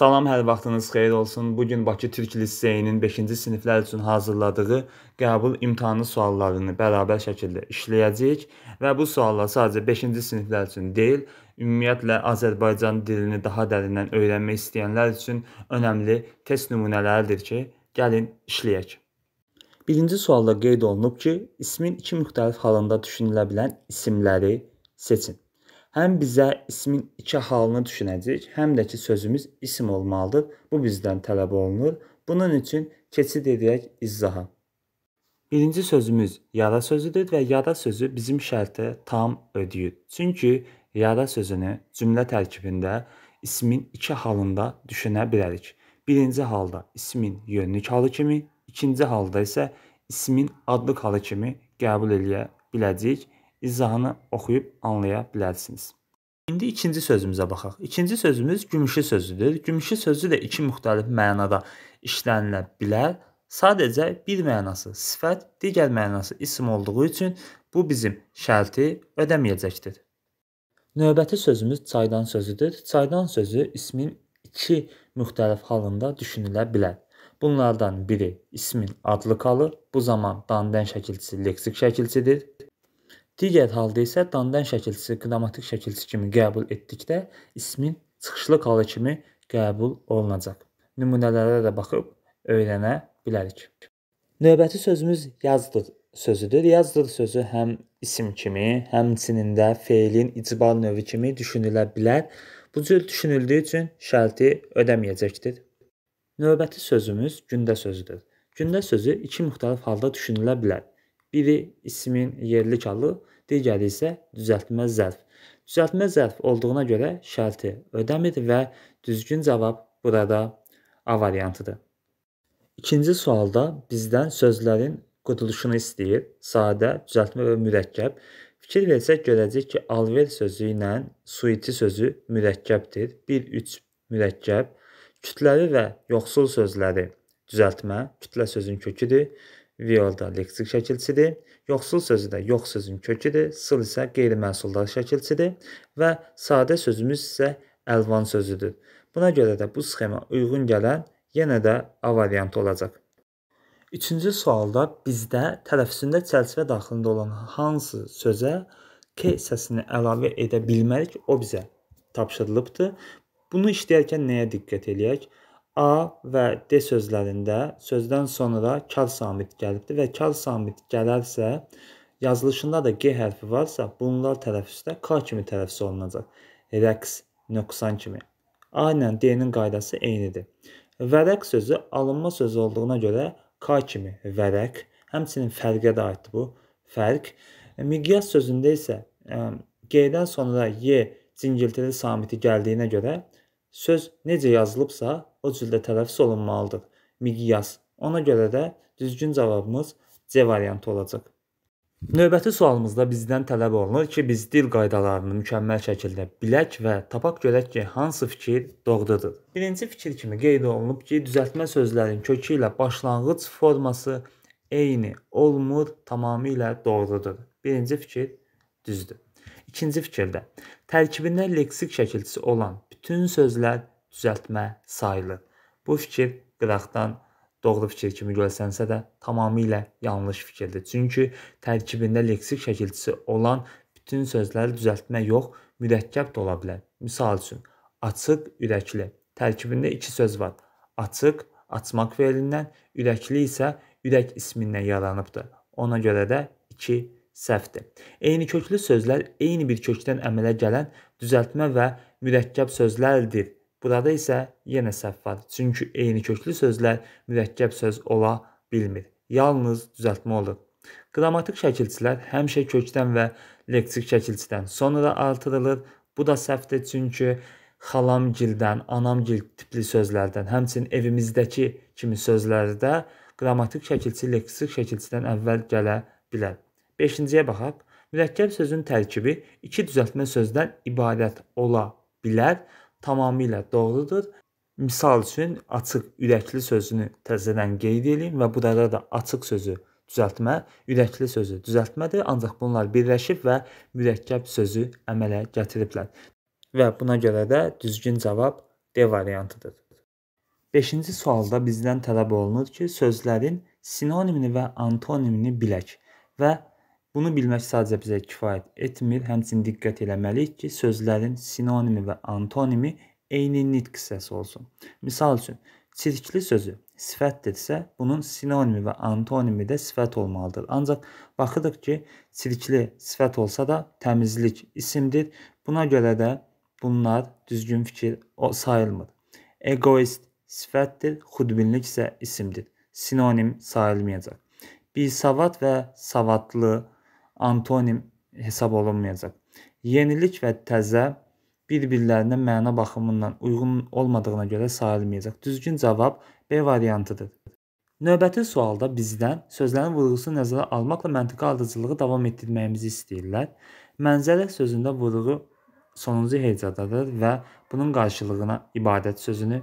Salam, hər vaxtınız xeyir olsun. Bu gün Bakı Türk Liseyinin 5-ci siniflər üçün hazırladığı qəbul imtahanı suallarını bərabər şəkildə işləyəcəyik və bu suallar sadəcə 5-ci siniflər üçün deyil, ümumiyyətlə Azərbaycan dilini daha dərindən öyrənmək istəyənlər üçün önəmli test nümunələridir ki, gəlin işləyək. Birinci sualda qeyd olunub ki, ismin iki müxtəlif halında düşünülə bilən isimləri seçin həm bizə ismin iki halını düşünəcək, həm də ki sözümüz isim olmalıdır. Bu bizdən tələb olunur. Bunun üçün keçid edək izaha. Birinci sözümüz yada sözüdür və yada sözü bizim şərtə tam ödəyir. Çünki yada sözünü cümlə tərkibində ismin iki halında düşünə bilərik. Birinci halda ismin yönlük halı kimi, ikinci halda isə ismin adlıq halı kimi qəbul eləyə biləcəyik izahını oxuyub anlaya bilərsiniz. İndi ikinci sözümüzə baxaq. İkinci sözümüz gümüşü sözüdür. Gümüşü sözü də iki müxtəlif mənada işlənilə bilər. Sadəcə bir mənası sifət, digər mənası isim olduğu üçün bu bizim şərti ödəməyəcəkdir. Növbəti sözümüz çaydan sözüdür. Çaydan sözü ismin iki müxtəlif halında düşünülə bilər. Bunlardan biri ismin adlı qalır. Bu zaman dandan şəkilçisi leksik şəkilçidir. Digər halda isə dandan şəkilçisi qrammatik şəkilçisi kimi qəbul etdikdə ismin çıxışlıq halı kimi qəbul olunacaq. Nümunələrə də baxıb öyrənə bilərik. Növbəti sözümüz yazdır sözüdür. Yazdır sözü həm isim kimi, həmçinin də feilin icbal növü kimi düşünülə bilər. Bu cür düşünüldüyü üçün şərti ödəməyəcəkdir. Növbəti sözümüz gündə sözüdür. Gündə sözü iki müxtəlif halda düşünülə bilər. Biri ismin yerli kalı, digəri isə düzəltmə zərf. Düzəltmə zərf olduğuna görə şərti ödəmir və düzgün cavab burada A variantıdır. İkinci sualda bizdən sözlərin quruluşunu istəyir. Sadə, düzəltmə və mürəkkəb. Fikir versək görəcək ki, alver sözü ilə suiti sözü mürəkkəbdir. 1 3 mürəkkəb. Kütləvi və yoxsul sözləri düzəltmə, kütlə sözün köküdür. Viol da leksik şəkilçidir. Yoxsul sözü də yox sözün köküdür. Sıl isə qeyri-məhsuldar şəkilçidir və sadə sözümüz isə əlvan sözüdür. Buna görə də bu sxema uyğun gələn yenə də A variantı olacaq. Üçüncü sualda bizdə tələffüzündə çərçivə daxilində olan hansı sözə k səsini əlavə edə bilmərik, o bizə tapşırılıbdır. Bunu işləyərkən nəyə diqqət eləyək? A və D sözlərində sözdən sonra kal samit gəlibdir və kal samit gələrsə, yazılışında da G hərfi varsa, bunlar tələffüzdə K kimi tələffüz olunacaq. Rəqs, nöqsan kimi. A ilə D-nin qaydası eynidir. Vərəq sözü alınma sözü olduğuna görə K kimi vərəq, həmçinin fərqə də aiddir bu, fərq. Miqyas sözündə isə G-dən sonra Y cingiltili samiti gəldiyinə görə Söz necə yazılıbsa, o cürdə tələffüz olunmalıdır. Miqyas. Ona görə də düzgün cavabımız C variantı olacaq. Növbəti sualımızda bizdən tələb olunur ki, biz dil qaydalarını mükəmməl şəkildə bilək və tapaq görək ki, hansı fikir doğrudur. Birinci fikir kimi qeyd olunub ki, düzəltmə sözlərin kökü ilə başlanğıc forması eyni olmur, tamamilə doğrudur. Birinci fikir düzdür. İkinci fikirdə tərkibində leksik şəkilçisi olan bütün sözlər düzəltmə sayılır. Bu fikir qıraqdan doğru fikir kimi görsənsə də tamamilə yanlış fikirdir. Çünki tərkibində leksik şəkilçisi olan bütün sözləri düzəltmə yox, mürəkkəb də ola bilər. Məsəl üçün, açıq, ürəkli tərkibində iki söz var. Açıq açmaq felindən, ürəkli isə ürək ismindən yaranıbdır. Ona görə də 2 səhvdir. Eyni köklü sözlər eyni bir kökdən əmələ gələn düzəltmə və mürəkkəb sözlərdir. Burada isə yenə səhv var. Çünki eyni köklü sözlər mürəkkəb söz ola bilmir. Yalnız düzəltmə olur. Qrammatik şəkilçilər həmişə kökdən və leksik şəkilçidən sonra artırılır. Bu da səhvdir çünki xalamgildən, anamgil tipli sözlərdən, həmçinin evimizdəki kimi sözlərdə qrammatik şəkilçi leksik şəkilçidən əvvəl gələ bilər. Beşinciyə baxaq. Mürəkkəb sözün tərkibi iki düzəltmə sözdən ibarət ola bilər. Tamamilə doğrudur. Misal üçün açıq ürəkli sözünü təzədən qeyd edeyim və burada da açıq sözü düzəltmə, ürəkli sözü düzəltmədir, ancaq bunlar birləşib və mürəkkəb sözü əmələ gətiriblər. Və buna görə də düzgün cavab D variantıdır. 5-ci sualda bizdən tələb olunur ki, sözlərin sinonimini və antonimini bilək və Bunu bilmək sadəcə bizə kifayət etmir, həmçinin diqqət eləməliyik ki, sözlərin sinonimi və antonimi eyni nitq hissəsi olsun. Misal üçün, çirkli sözü sifətdirsə, bunun sinonimi və antonimi də sifət olmalıdır. Ancaq baxırıq ki, çirkli sifət olsa da təmizlik isimdir. Buna görə də bunlar düzgün fikir sayılmır. Egoist sifətdir, xudbinlik isə isimdir. Sinonim sayılmayacaq. Bisavad və savadlı antonim hesab olunmayacaq. Yenilik və təzə bir-birlərinə məna baxımından uyğun olmadığına görə sayılmayacaq. Düzgün cavab B variantıdır. Növbəti sualda bizdən sözlərin vurğusunu nəzərə almaqla məntiqi ardıcılığı davam etdirməyimizi istəyirlər. Mənzərə sözündə vurğu sonuncu heycadadır və bunun qarşılığına ibarət sözünü,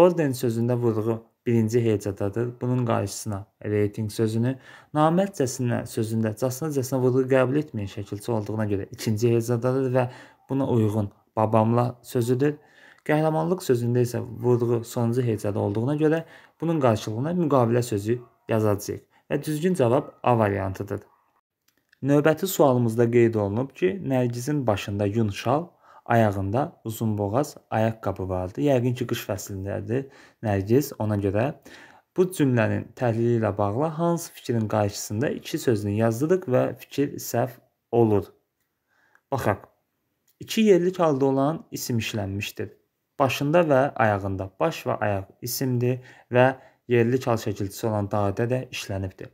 orden sözündə vurğu birinci heycadadır. Bunun qarşısına rating sözünü namərtcəsinə sözündə casınacasına vurğu qəbul etməyən şəkilçi olduğuna görə ikinci heycadadır və buna uyğun babamla sözüdür. Qəhrəmanlıq sözündə isə vurğu sonuncu heycada olduğuna görə bunun qarşılığına müqavilə sözü yazacağıq və düzgün cavab A variantıdır. Növbəti sualımızda qeyd olunub ki, Nərgizin başında yun şal ayağında uzunboğaz ayaqqabı vardı. Yəqin ki, qış fəslindədir Nərgiz, ona görə bu cümlənin təhlili ilə bağlı hansı fikrin qarşısında iki sözünü yazdırıq və fikir səhv olur. Baxaq. İki yerlik halda olan isim işlənmişdir. Başında və ayağında. Baş və ayaq isimdir və yerlik hal şəkilçisi olan dadə də işlənibdir.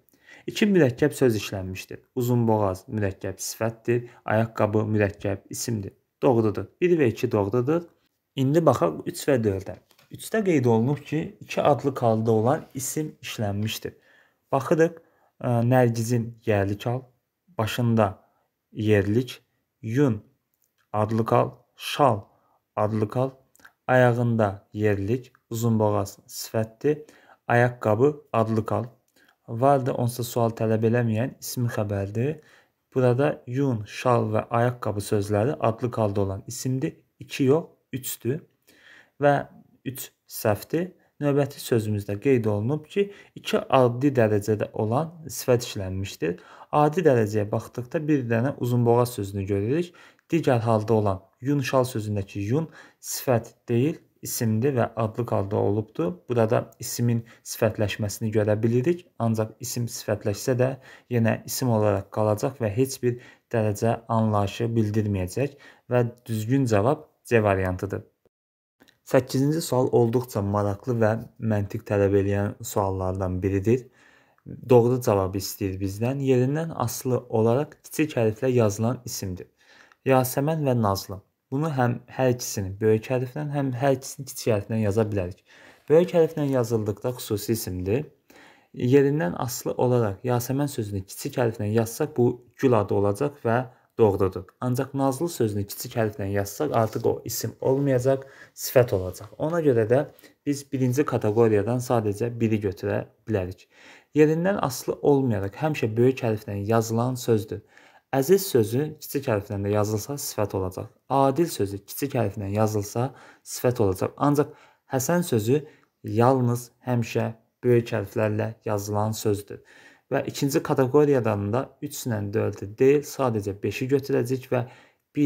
İki mürəkkəb söz işlənmişdir. Uzunboğaz mürəkkəb sifətdir, ayaqqabı mürəkkəb isimdir doğrudur. 1 və 2 doğrudur. İndi baxaq 3 və 4-ə. 3-də qeyd olunub ki, 2 adlı kalda olan isim işlənmişdir. Baxırıq, e, Nərgizin yerli kal, başında yerlik, yun adlı kal, şal adlı kal, ayağında yerlik, uzunboğaz sifətdir, ayaqqabı adlı kal. Var da onsa sual tələb eləməyən ismi xəbərdir. Burada yun, şal və ayaqqabı sözləri adlı qalda olan isimdir. 2 yox, 3-dür. Və 3 səhvdir. Növbəti sözümüzdə qeyd olunub ki, iki adi dərəcədə olan sifət işlənmişdir. Adi dərəcəyə baxdıqda bir dənə uzunboğaz sözünü görürük. Digər halda olan yun şal sözündəki yun sifət deyil, isimdir və adlıq halda olubdur. Burada isimin sifətləşməsini görə bilirik, ancaq isim sifətləşsə də yenə isim olaraq qalacaq və heç bir dərəcə anlayışı bildirməyəcək və düzgün cavab C variantıdır. 8-ci sual olduqca maraqlı və məntiq tələb edən suallardan biridir. Doğru cavabı istəyir bizdən. Yerindən asılı olaraq kiçik hərflə yazılan isimdir. Yasəmən və Nazlı. Bunu həm hər ikisini böyük hərfdən, həm hər ikisini kiçik hərfdən yaza bilərik. Böyük hərflə yazıldıqda xüsusi isimdir. Yerindən asılı olaraq Yasəmən sözünü kiçik hərflə yazsaq bu gül adı olacaq və doğrudur. Ancaq nazlı sözünü kiçik hərflə yazsaq artıq o isim olmayacaq, sifət olacaq. Ona görə də biz birinci kateqoriyadan sadəcə biri götürə bilərik. Yerindən asılı olmayaraq həmişə böyük hərflə yazılan sözdür. Əziz sözü kiçik hərflə də yazılsa sifət olacaq. Adil sözü kiçik hərflə yazılsa sifət olacaq. Ancaq Həsən sözü yalnız həmişə böyük hərflərlə yazılan sözdür. Və ikinci kateqoriyadan da 3-lə 4-ü deyil, sadəcə 5-i götürəcək və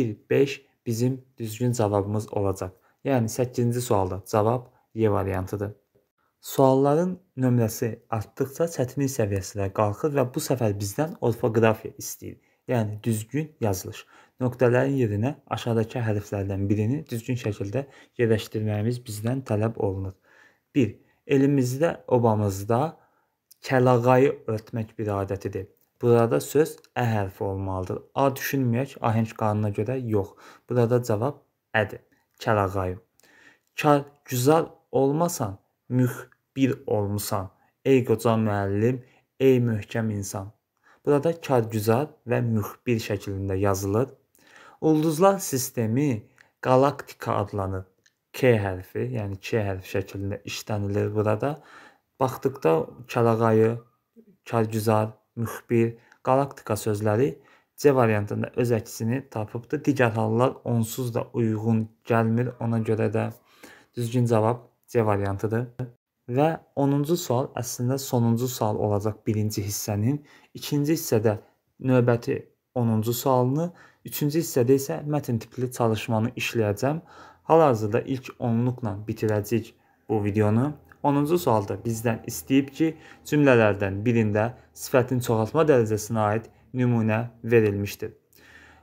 1 5 bizim düzgün cavabımız olacaq. Yəni 8-ci sualda cavab Y variantıdır. Sualların nömrəsi artdıqca çətinlik səviyyəsinə qalxır və bu səfər bizdən orfoqrafiya istəyir yəni düzgün yazılır. Nöqtələrin yerinə aşağıdakı hərflərdən birini düzgün şəkildə yerləşdirməyimiz bizdən tələb olunur. 1. Elimizdə, obamızda kəlağayı örtmək bir adətidir. Burada söz ə hərfi olmalıdır. A düşünməyək, ahəng qanuna görə yox. Burada cavab ədir. Kəlağayı. Kar güzar olmasan, müxbir olmusan. Ey qoca müəllim, ey möhkəm insan. Burada kargüzar və müxbir şəklində yazılır. Ulduzlar sistemi qalaktika adlanır. K hərfi, yəni K hərfi şəklində işlənilir burada. Baxdıqda kəlağayı, kargüzar, müxbir, qalaktika sözləri C variantında öz əksini tapıbdır. Digər hallar onsuz da uyğun gəlmir. Ona görə də düzgün cavab C variantıdır. Və 10-cu sual əslində sonuncu sual olacaq birinci hissənin. İkinci hissədə növbəti 10-cu sualını, üçüncü hissədə isə mətn tipli çalışmanı işləyəcəm. Hal-hazırda ilk 10-luqla bitirəcəyik bu videonu. 10-cu sualda bizdən istəyib ki, cümlələrdən birində sifətin çoxaltma dərəcəsinə aid nümunə verilmişdir.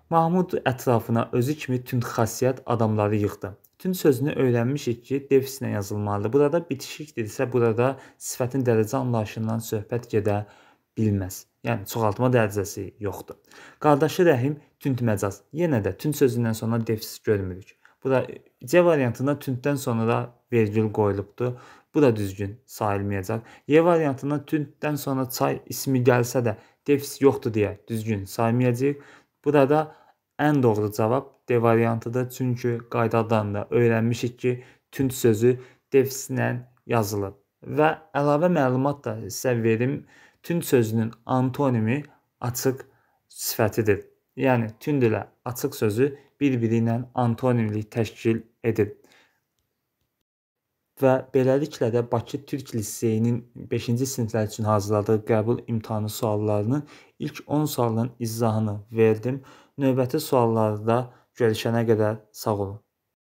Mahmud ətrafına özü kimi tünd xasiyyət adamları yığdı. Bütün sözünü öyrənmişik ki, defisinə yazılmalıdır. Burada bitişik dedisə, burada sifətin dərəcə anlayışından söhbət gedə bilməz. Yəni çoxaltma dərəcəsi yoxdur. Qardaşı Rəhim tünt məcaz. Yenə də tünt sözündən sonra defis görmürük. Bu da C variantında tüntdən sonra vergül qoyulubdu. Bu da düzgün sayılmayacaq. Y variantında tüntdən sonra çay ismi gəlsə də defis yoxdur deyə düzgün saymayacağıq. Burada Ən doğru cavab D variantıdır, çünki qaydadan da öyrənmişik ki, tünd sözü defislə yazılır. Və əlavə məlumat da sizə verim. Tünd sözünün antonimi açıq sifətidir. Yəni tünd ilə açıq sözü bir-biri ilə antonimlik təşkil edir. Və beləliklə də Bakı Türk Liseyinin 5-ci siniflər üçün hazırladığı qəbul imtahanı suallarının ilk 10 sualının izahını verdim. Növbəti suallarda görüşənə qədər sağ olun.